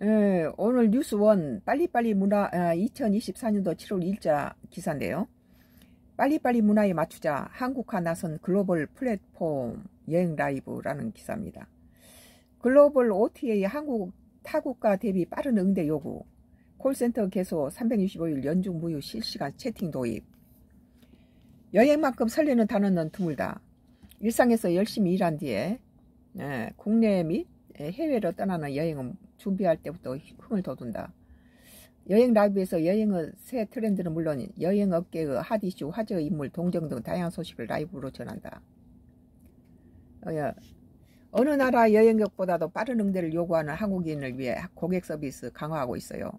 예, 오늘 뉴스원 빨리빨리 문화 아, 2024년도 7월 1일자 기사인데요. 빨리빨리 문화에 맞추자 한국화 나선 글로벌 플랫폼 여행 라이브라는 기사입니다. 글로벌 OTA 한국 타국가 대비 빠른 응대 요구 콜센터 개소 365일 연중 무휴 실시간 채팅 도입 여행만큼 설레는 단어는 드물다. 일상에서 열심히 일한 뒤에 예, 국내 및 해외로 떠나는 여행은 준비할 때부터 흥을 돋운다. 여행 라이브에서 여행의 새 트렌드는 물론 여행업계의 핫 이슈, 화제의 인물, 동정 등 다양한 소식을 라이브로 전한다. 어, 예. 어느 나라 여행객보다도 빠른 응대를 요구하는 한국인을 위해 고객 서비스 강화하고 있어요.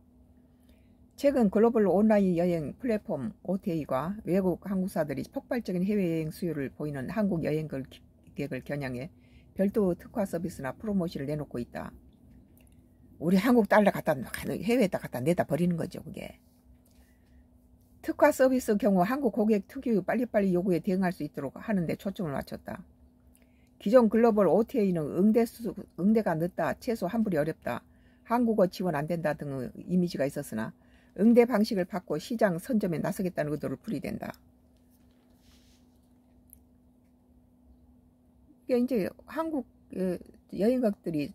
최근 글로벌 온라인 여행 플랫폼 OTA가 외국 항공사들이 폭발적인 해외여행 수요를 보이는 한국 여행객을 겨냥해 별도 특화 서비스나 프로모션을 내놓고 있다. 우리 한국 달러 갖다 해외에다 갖다 내다 버리는 거죠 그게 특화 서비스 경우 한국 고객 특유 의 빨리빨리 요구에 대응할 수 있도록 하는데 초점을 맞췄다. 기존 글로벌 OTA는 응대수, 응대가 늦다, 최소 환불이 어렵다, 한국어 지원 안 된다 등의 이미지가 있었으나 응대 방식을 바꿔 시장 선점에 나서겠다는 의도를 풀이된다. 이게 이제 한국 여행객들이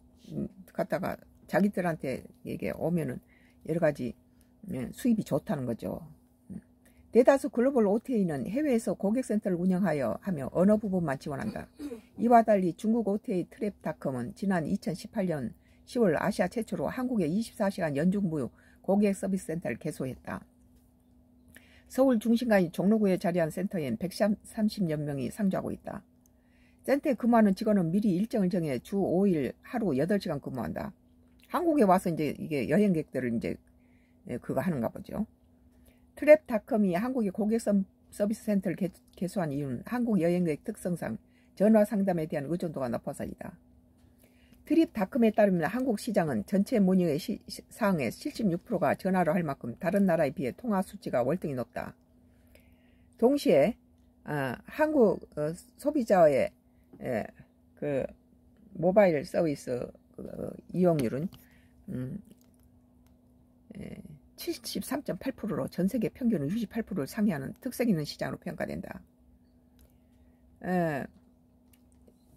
갔다가 음, 자기들한테 이게 오면은 여러 가지 예, 수입이 좋다는 거죠. 음. 대다수 글로벌 OTA는 해외에서 고객센터를 운영하여 하며 언어 부분만 지원한다. 이와 달리 중국 OTA 트랩닷컴은 지난 2018년 10월 아시아 최초로 한국의 24시간 연중 무휴 고객 서비스 센터를 개소했다. 서울 중심가인 종로구에 자리한 센터엔 130여 명이 상주하고 있다. 센터에 근무하는 직원은 미리 일정을 정해 주 5일 하루 8시간 근무한다. 한국에 와서 이제 이게 여행객들을 이제 예, 그거 하는가 보죠. 트랩닷컴이 한국의 고객 서비스 센터를 개소한 이유는 한국 여행객 특성상 전화 상담에 대한 의존도가 높아서이다. 트립닷컴에 따르면 한국 시장은 전체 모닝의 시, 상의 76%가 전화로 할 만큼 다른 나라에 비해 통화 수치가 월등히 높다. 동시에 아, 한국 어, 소비자의 에, 예, 그 모바일 서비스 이용률은 73.8%로 음, 예, 전 세계 평균을 68%를 상회하는 특색 있는 시장으로 평가된다. 예,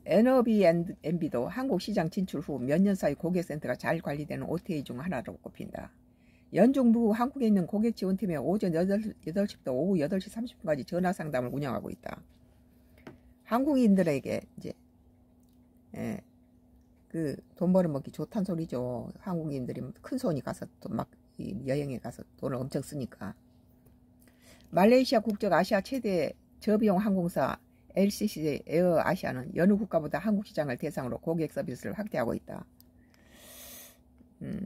에너비 b 비도 한국 시장 진출 후 몇 년 사이 고객센터가 잘 관리되는 OTA 중 하나로 꼽힌다. 연중부 한국에 있는 고객지원팀의 오전 8시부터 오후 8시 30분까지 전화 상담을 운영하고 있다. 한국인들에게 이제 예, 그돈 벌어먹기 좋단 소리죠. 한국인들이 큰 손이 가서 또 막 여행에 가서 돈을 엄청 쓰니까. 말레이시아 국적 아시아 최대 저비용 항공사 LCC 에어 아시아는 여느 국가보다 한국 시장을 대상으로 고객 서비스를 확대하고 있다. 음,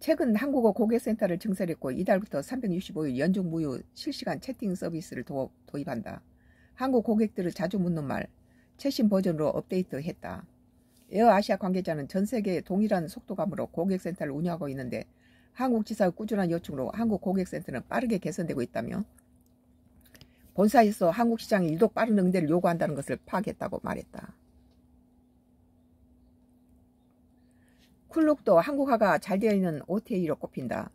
최근 한국어 고객센터를 증설했고 이달부터 365일 연중 무휴 실시간 채팅 서비스를 도, 도입한다. 한국 고객들을 자주 묻는 말 최신 버전으로 업데이트했다. 에어아시아 관계자는 전 세계에 동일한 속도감으로 고객센터를 운영하고 있는데 한국 지사의 꾸준한 요청으로 한국 고객센터는 빠르게 개선되고 있다며 본사에서 한국 시장이 유독 빠른 응대를 요구한다는 것을 파악했다고 말했다. 쿨룩도 한국화가 잘 되어 있는 OTA로 꼽힌다.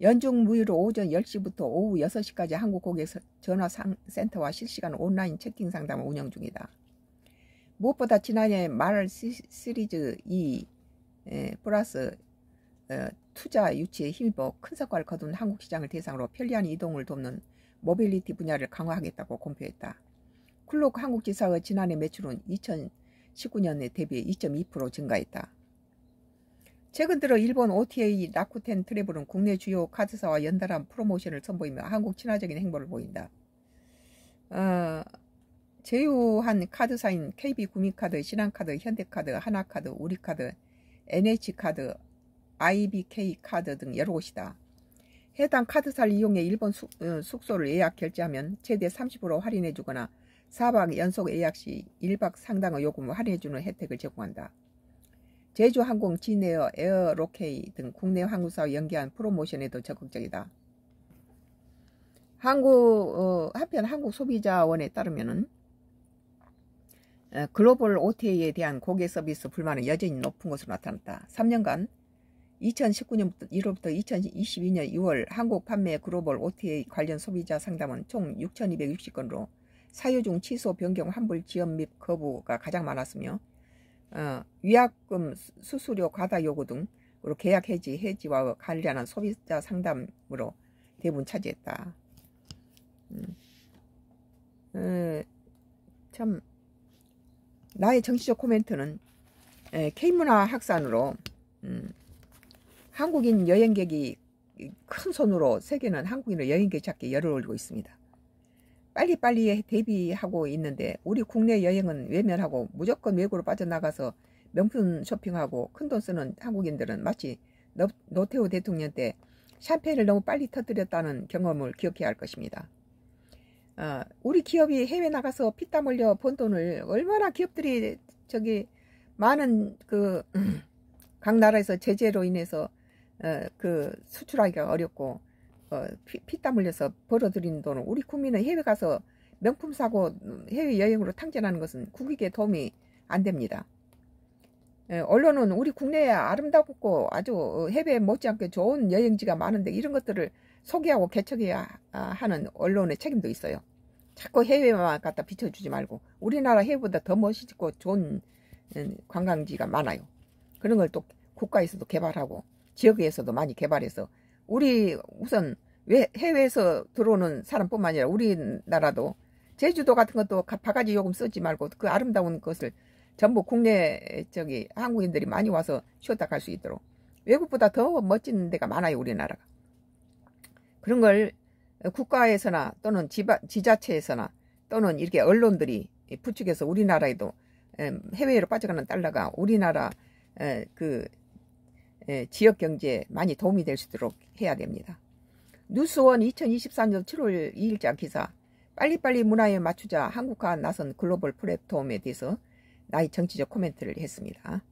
연중 무휴로 오전 10시부터 오후 6시까지 한국 고객 전화 센터와 실시간 온라인 채팅 상담을 운영 중이다. 무엇보다 지난해 말 시리즈 2 에, 플러스 어, 투자 유치에 힘입어 큰 성과를 거둔 한국 시장을 대상으로 편리한 이동을 돕는 모빌리티 분야를 강화하겠다고 공표했다. 쿨록 한국지사의 지난해 매출은 2019년에 대비 2.2% 증가했다. 최근 들어 일본 OTA 라쿠텐 트래블은 국내 주요 카드사와 연달한 프로모션을 선보이며 한국 친화적인 행보를 보인다. 어, 제휴한 카드사인 k b 구미카드 신한카드, 현대카드, 하나카드, 우리카드, NH카드, IBK카드 등 여러 곳이다. 해당 카드사를 이용해 일본 숙, 어, 소를 예약 결제하면 최대 30% 할인해 주거나 4박 연속 예약 시 1박 상당의 요금을 할인해 주는 혜택을 제공한다. 제주항공, 진에어, 에어로케이 등 국내 항공사와 연계한 프로모션에도 적극적이다. 한국 어, 한편 한국소비자원에 따르면은 어, 글로벌 OTA에 대한 고객 서비스 불만은 여전히 높은 것으로 나타났다. 3년간 2019년부터 1월부터 2022년 2월 한국 판매 글로벌 OTA 관련 소비자 상담은 총 6,260건으로 사유 중 취소, 변경, 환불, 지연 및 거부가 가장 많았으며 어, 위약금, 수수료, 과다 요구 등으로 계약 해지, 해지와 관련한 소비자 상담으로 대부분 차지했다. 음, 에, 어, 참 나의 정치적 코멘트는 예, K문화 학산으로 음, 한국인 여행객이 큰 손으로 세계는 한국인을 여행객 찾기 열을 올리고 있습니다. 빨리빨리 대비하고 있는데 우리 국내 여행은 외면하고 무조건 외국으로 빠져나가서 명품 쇼핑하고 큰 돈 쓰는 한국인들은 마치 노태우 대통령 때 샴페인을 너무 빨리 터뜨렸다는 경험을 기억해야 할 것입니다. 어, 우리 기업이 해외 나가서 피땀 흘려 번 돈을 얼마나 기업들이 저기 많은 그 각 나라에서 제재로 인해서 어, 그 수출하기가 어렵고 어, 피땀 흘려서 벌어들인 돈을 우리 국민은 해외 가서 명품 사고 해외 여행으로 탕진하는 것은 국익에 도움이 안 됩니다. 예, 언론은 우리 국내에 아름답고 아주 해외 못지않게 좋은 여행지가 많은데 이런 것들을 소개하고 개척해야 하는 언론의 책임도 있어요. 자꾸 해외만 갖다 비춰주지 말고 우리나라 해외보다 더 멋있고 좋은 음, 관광지가 많아요. 그런 걸 또 국가에서도 개발하고 지역에서도 많이 개발해서 우리 우선 해외에서 들어오는 사람뿐만 아니라 우리나라도 제주도 같은 것도 바가지 요금 쓰지 말고 그 아름다운 것을 전부 국내 저기 한국인들이 많이 와서 쉬었다 갈 수 있도록 외국보다 더 멋진 데가 많아요 우리나라가 그런 걸 국가에서나 또는 지바, 지자체에서나 또는 이렇게 언론들이 부축해서 우리나라에도 음, 해외로 빠져가는 달러가 우리나라 그 지역 경제에 많이 도움이 될 수 있도록 해야 됩니다. 뉴스원 2024년 7월 2일자 기사 빨리빨리 문화에 맞추자 한국화 나선 글로벌 플랫폼에 대해서 나의 정치적 코멘트를 했습니다.